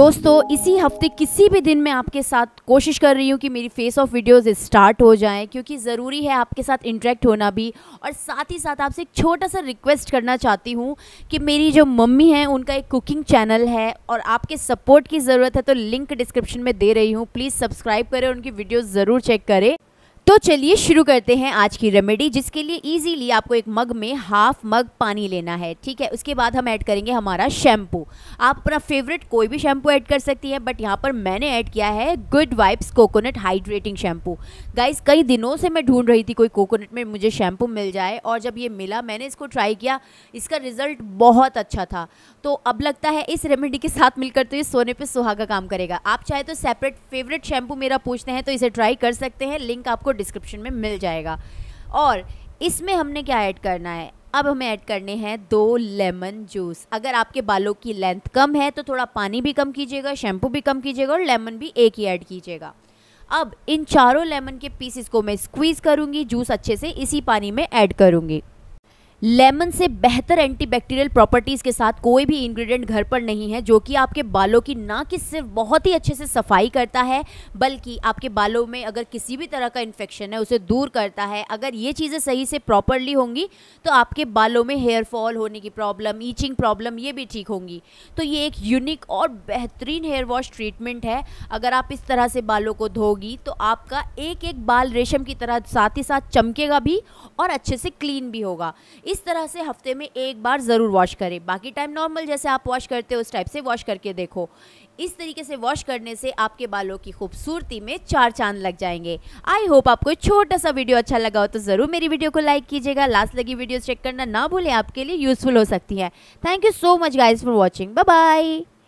दोस्तों इसी हफ्ते किसी भी दिन मैं आपके साथ कोशिश कर रही हूँ कि मेरी फेस ऑफ वीडियोस स्टार्ट हो जाएं क्योंकि ज़रूरी है आपके साथ इंटरेक्ट होना भी और साथ ही साथ आपसे एक छोटा सा रिक्वेस्ट करना चाहती हूँ कि मेरी जो मम्मी हैं उनका एक कुकिंग चैनल है और आपके सपोर्ट की ज़रूरत है तो लिंक डिस्क्रिप्शन में दे रही हूँ प्लीज़ सब्सक्राइब करें उनकी वीडियोज़ ज़रूर चेक करें तो चलिए शुरू करते हैं आज की रेमेडी जिसके लिए इजीली आपको एक मग में हाफ मग पानी लेना है ठीक है उसके बाद हम ऐड करेंगे हमारा शैम्पू आप अपना फेवरेट कोई भी शैम्पू ऐड कर सकती हैं बट यहाँ पर मैंने ऐड किया है Good Vibes coconut hydrating shampoo guys कई दिनों से मैं ढूंढ रही थी कोई कोकोनट में मुझे शैम्पू मिल जाए और जब ये मिला मैंने इसको ट्राई किया इसका रिजल्ट बहुत अच्छा था तो अब लगता है इस रेमेडी के साथ मिलकर तो ये सोने पर सुहागा काम करेगा आप चाहे तो सेपरेट फेवरेट शैम्पू मेरा पूछते हैं तो इसे ट्राई कर सकते हैं लिंक आपको डिस्क्रिप्शन में मिल जाएगा और इसमें हमने क्या ऐड करना है अब हमें ऐड करने हैं दो लेमन जूस अगर आपके बालों की लेंथ कम है तो थोड़ा पानी भी कम कीजिएगा शैम्पू भी कम कीजिएगा और लेमन भी एक ही ऐड कीजिएगा अब इन चारों लेमन के पीसेस को मैं स्क्वीज़ करूँगी जूस अच्छे से इसी पानी में ऐड करूँगी लेमन से बेहतर एंटीबैक्टीरियल प्रॉपर्टीज़ के साथ कोई भी इंग्रेडिएंट घर पर नहीं है जो कि आपके बालों की ना कि सिर्फ बहुत ही अच्छे से सफाई करता है बल्कि आपके बालों में अगर किसी भी तरह का इन्फेक्शन है उसे दूर करता है अगर ये चीज़ें सही से प्रॉपरली होंगी तो आपके बालों में हेयर फॉल होने की प्रॉब्लम ईचिंग प्रॉब्लम ये भी ठीक होंगी तो ये एक यूनिक और बेहतरीन हेयर वॉश ट्रीटमेंट है अगर आप इस तरह से बालों को धोगी तो आपका एक एक बाल रेशम की तरह साथ ही साथ चमकेगा भी और अच्छे से क्लीन भी होगा इस तरह से हफ्ते में एक बार ज़रूर वॉश करें बाकी टाइम नॉर्मल जैसे आप वॉश करते हो उस टाइप से वॉश करके देखो इस तरीके से वॉश करने से आपके बालों की खूबसूरती में चार चांद लग जाएंगे आई होप आपको छोटा सा वीडियो अच्छा लगा हो तो ज़रूर मेरी वीडियो को लाइक कीजिएगा लास्ट लगी वीडियो चेक करना ना भूलें आपके लिए यूज़फुल हो सकती है thank you so much guys for watching bye